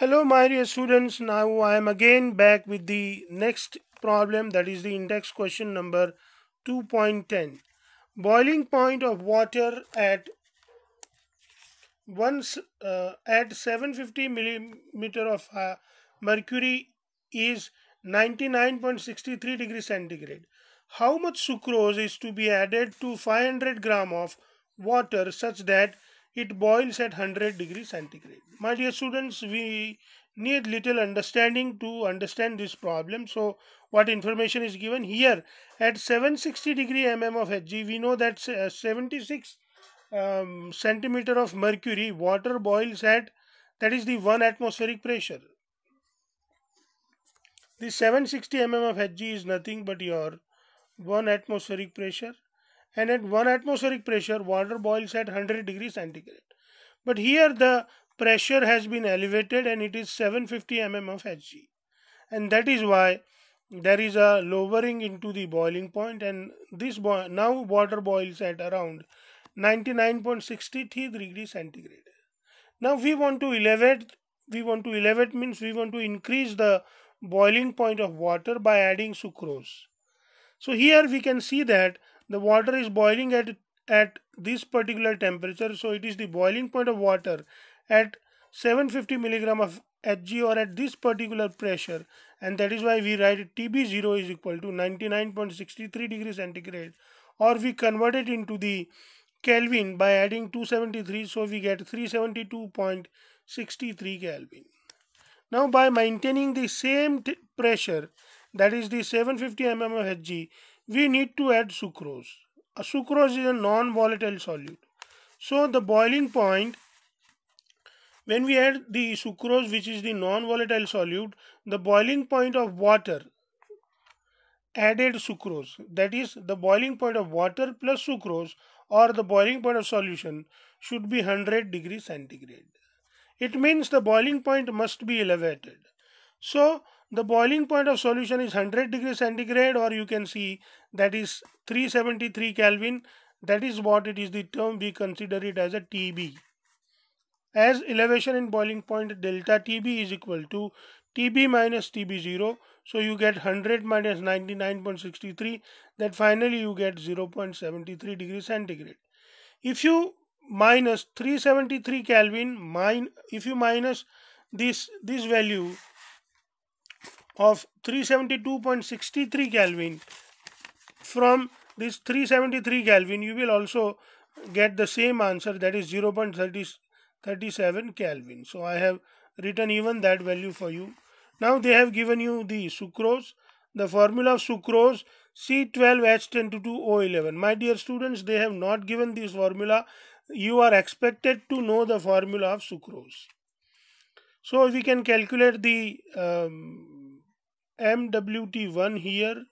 Hello my dear students, now I am again back with the next problem that is the index question number 2.10. Boiling point of water at once uh, at 750 millimeter of uh, mercury is 99.63 degree centigrade. How much sucrose is to be added to 500 gram of water such that it boils at 100 degrees centigrade. My dear students, we need little understanding to understand this problem. So what information is given here at 760 degree mm of Hg, we know that uh, 76 um, centimeter of mercury water boils at that is the one atmospheric pressure. The 760 mm of Hg is nothing but your one atmospheric pressure and at 1 atmospheric pressure water boils at 100 degrees centigrade. But here the pressure has been elevated and it is 750 mm of Hg. And that is why there is a lowering into the boiling point and this now water boils at around 99.63 degrees centigrade. Now we want to elevate, we want to elevate means we want to increase the boiling point of water by adding sucrose. So here we can see that the water is boiling at at this particular temperature so it is the boiling point of water at 750 milligram of Hg or at this particular pressure and that is why we write Tb0 is equal to 99.63 degrees centigrade or we convert it into the Kelvin by adding 273 so we get 372.63 Kelvin. Now by maintaining the same pressure that is the 750 mm of Hg we need to add sucrose. A sucrose is a non-volatile solute. So the boiling point, when we add the sucrose which is the non-volatile solute, the boiling point of water added sucrose that is the boiling point of water plus sucrose or the boiling point of solution should be 100 degrees centigrade. It means the boiling point must be elevated. So the boiling point of solution is 100 degrees centigrade or you can see that is 373 Kelvin that is what it is the term we consider it as a TB as elevation in boiling point delta TB is equal to TB minus TB0 so you get 100 minus 99.63 that finally you get 0.73 degrees centigrade if you minus 373 Kelvin mine if you minus this this value of 372.63 Kelvin. From this 373 Kelvin, you will also get the same answer that is 0 0.37 Kelvin. So I have written even that value for you. Now they have given you the sucrose, the formula of sucrose C12H10O11. My dear students, they have not given this formula. You are expected to know the formula of sucrose. So we can calculate the um, MWT1 here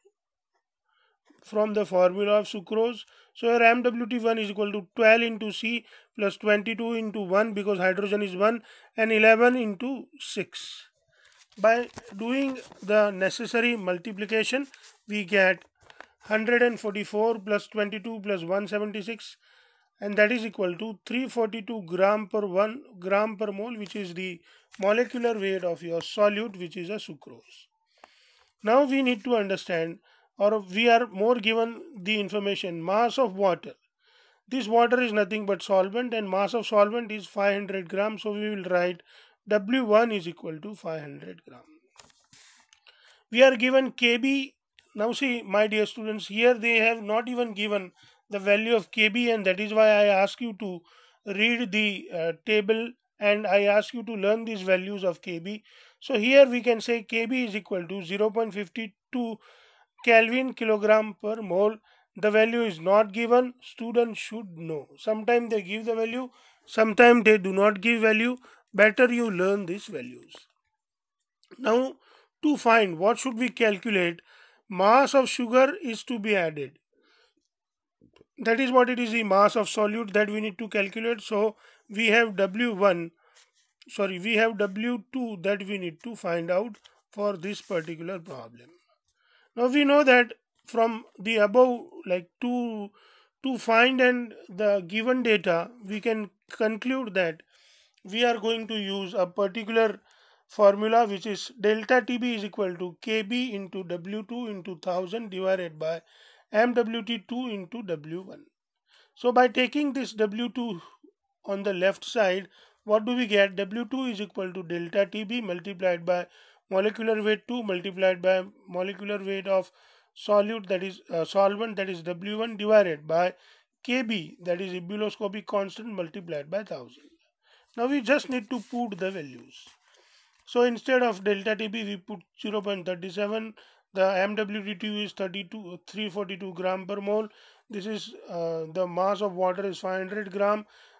from the formula of sucrose. So here MWT1 is equal to 12 into C plus 22 into 1 because hydrogen is 1 and 11 into 6. By doing the necessary multiplication we get 144 plus 22 plus 176 and that is equal to 342 gram per 1 gram per mole which is the molecular weight of your solute which is a sucrose. Now we need to understand or we are more given the information mass of water. This water is nothing but solvent and mass of solvent is 500 grams. So we will write W1 is equal to 500 gram. We are given KB. Now see my dear students here they have not even given the value of KB and that is why I ask you to read the uh, table and I ask you to learn these values of KB so here we can say Kb is equal to 0.52 Kelvin kilogram per mole. The value is not given. Students should know. Sometimes they give the value. Sometimes they do not give value. Better you learn these values. Now to find what should we calculate, mass of sugar is to be added. That is what it is the mass of solute that we need to calculate. So we have W1 sorry we have w2 that we need to find out for this particular problem now we know that from the above like to to find and the given data we can conclude that we are going to use a particular formula which is delta tb is equal to kb into w2 into 1000 divided by mwt2 into w1 so by taking this w2 on the left side what do we get? W2 is equal to delta TB multiplied by molecular weight 2 multiplied by molecular weight of solute that is uh, solvent that is W1 divided by KB that is ebuloscopic constant multiplied by 1000. Now we just need to put the values. So instead of delta TB we put 0 0.37 the MWT2 is 32 342 gram per mole this is uh, the mass of water is 500 gram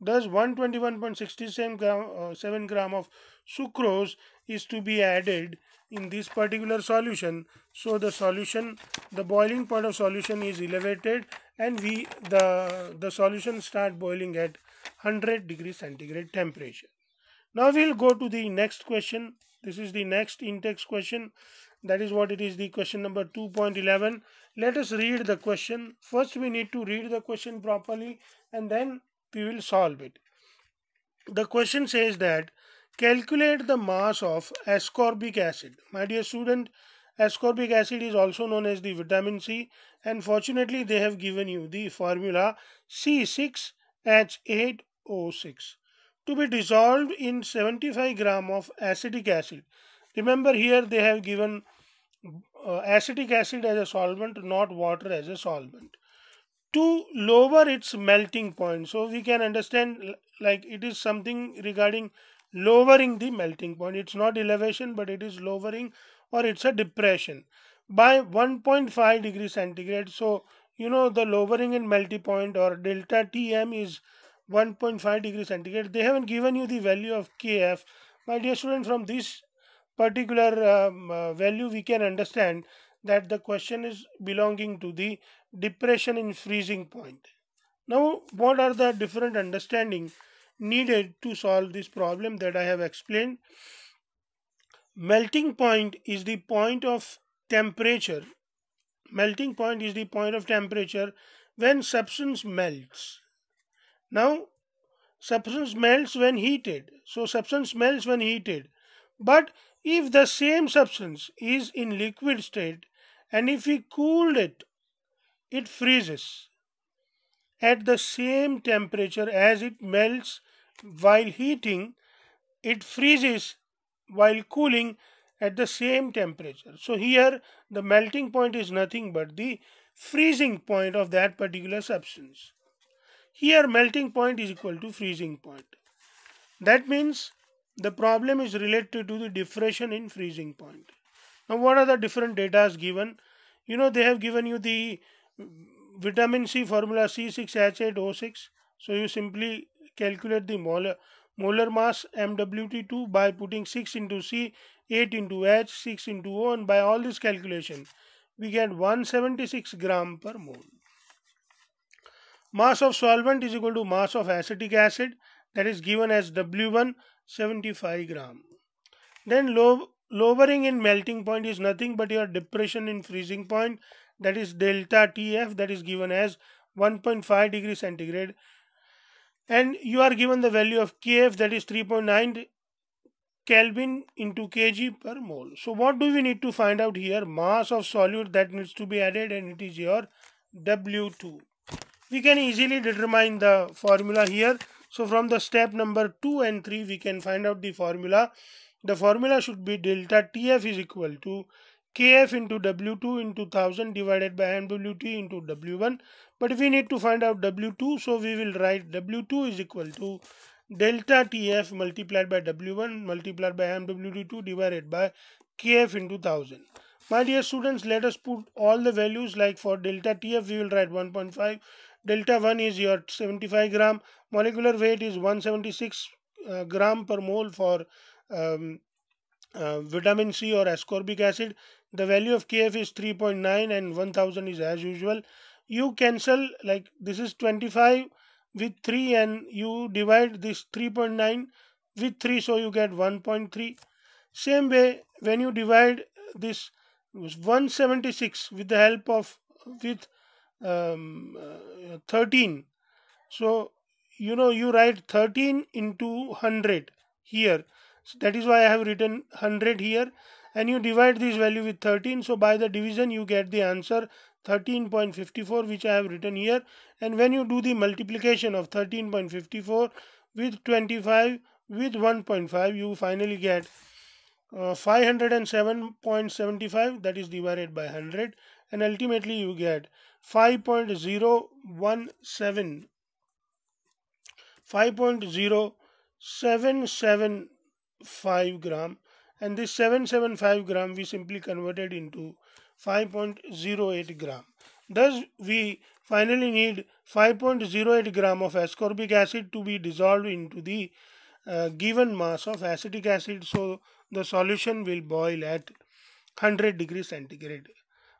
Thus 121.67 gram, uh, 7 gram of sucrose is to be added in this particular solution. So the solution, the boiling point of solution is elevated and we the, the solution start boiling at 100 degree centigrade temperature. Now we'll go to the next question. This is the next index question. That is what it is the question number 2.11. Let us read the question. First we need to read the question properly and then we will solve it. The question says that calculate the mass of ascorbic acid. My dear student, ascorbic acid is also known as the vitamin C and fortunately they have given you the formula C6H8O6 to be dissolved in 75 gram of acetic acid. Remember here they have given uh, acetic acid as a solvent not water as a solvent to lower its melting point so we can understand like it is something regarding lowering the melting point it's not elevation but it is lowering or it's a depression by 1.5 degree centigrade so you know the lowering in melting point or delta tm is 1.5 degree centigrade they haven't given you the value of kf my dear student from this particular um, uh, value we can understand that the question is belonging to the depression in freezing point. Now, what are the different understanding needed to solve this problem that I have explained? Melting point is the point of temperature. Melting point is the point of temperature when substance melts. Now, substance melts when heated. So, substance melts when heated. But if the same substance is in liquid state and if we cool it, it freezes at the same temperature as it melts while heating, it freezes while cooling at the same temperature. So here the melting point is nothing but the freezing point of that particular substance. Here melting point is equal to freezing point. That means the problem is related to the diffration in freezing point. Now what are the different data given? You know they have given you the vitamin C formula C6H8O6. So you simply calculate the molar, molar mass MWT2 by putting 6 into C, 8 into H, 6 into O and by all this calculation we get 176 gram per mole. Mass of solvent is equal to mass of acetic acid that is given as W1 75 gram then lowering in melting point is nothing but your depression in freezing point that is delta tf that is given as 1.5 degree centigrade and you are given the value of kf that is 3.9 kelvin into kg per mole so what do we need to find out here mass of solute that needs to be added and it is your w2 we can easily determine the formula here so from the step number 2 and 3 we can find out the formula. The formula should be delta TF is equal to Kf into W2 into 1000 divided by MWT into W1. But we need to find out W2 so we will write W2 is equal to delta TF multiplied by W1 multiplied by MWT2 divided by Kf into 1000. My dear students let us put all the values like for delta TF we will write 1.5 delta 1 is your 75 gram molecular weight is 176 uh, gram per mole for um, uh, vitamin C or ascorbic acid the value of kf is 3.9 and 1000 is as usual you cancel like this is 25 with 3 and you divide this 3.9 with 3 so you get 1.3 same way when you divide this 176 with the help of with um, uh, 13 so you know you write 13 into 100 here so that is why i have written 100 here and you divide this value with 13 so by the division you get the answer 13.54 which i have written here and when you do the multiplication of 13.54 with 25 with 1.5 you finally get uh, 507.75 that is divided by 100 and ultimately you get 5.017 5.0775 gram and this 775 gram we simply converted into 5.08 gram thus we finally need 5.08 gram of ascorbic acid to be dissolved into the uh, given mass of acetic acid so the solution will boil at 100 degrees centigrade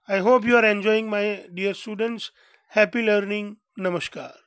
I hope you are enjoying my dear students. Happy learning. Namaskar.